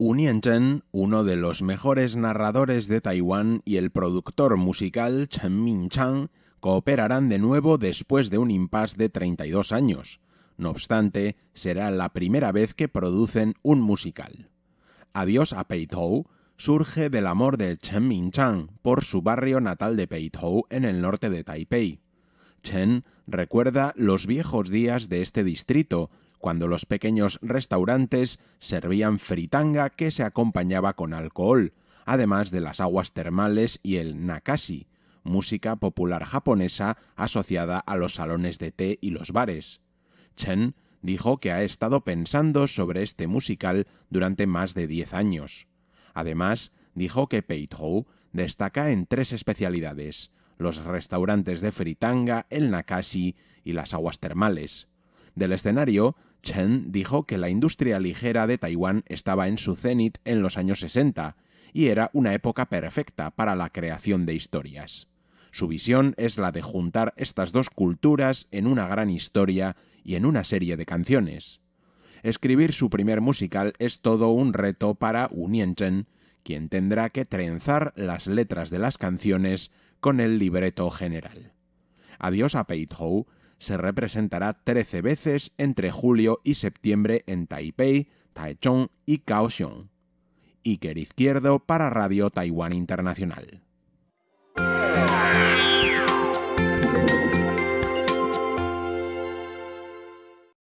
Unien Chen, uno de los mejores narradores de Taiwán, y el productor musical Chen min cooperarán de nuevo después de un impasse de 32 años. No obstante, será la primera vez que producen un musical. Adiós a Peitou surge del amor de Chen min por su barrio natal de Peitou en el norte de Taipei. Chen recuerda los viejos días de este distrito, cuando los pequeños restaurantes servían fritanga que se acompañaba con alcohol, además de las aguas termales y el nakashi, música popular japonesa asociada a los salones de té y los bares. Chen dijo que ha estado pensando sobre este musical durante más de 10 años. Además, dijo que Peitou destaca en tres especialidades, los restaurantes de fritanga, el nakashi y las aguas termales. Del escenario Chen dijo que la industria ligera de Taiwán estaba en su cenit en los años 60 y era una época perfecta para la creación de historias. Su visión es la de juntar estas dos culturas en una gran historia y en una serie de canciones. Escribir su primer musical es todo un reto para Unien Chen, quien tendrá que trenzar las letras de las canciones con el libreto general. Adiós a Pei se representará 13 veces entre julio y septiembre en Taipei, Taichung y Kaohsiung. Iker Izquierdo para Radio Taiwán Internacional.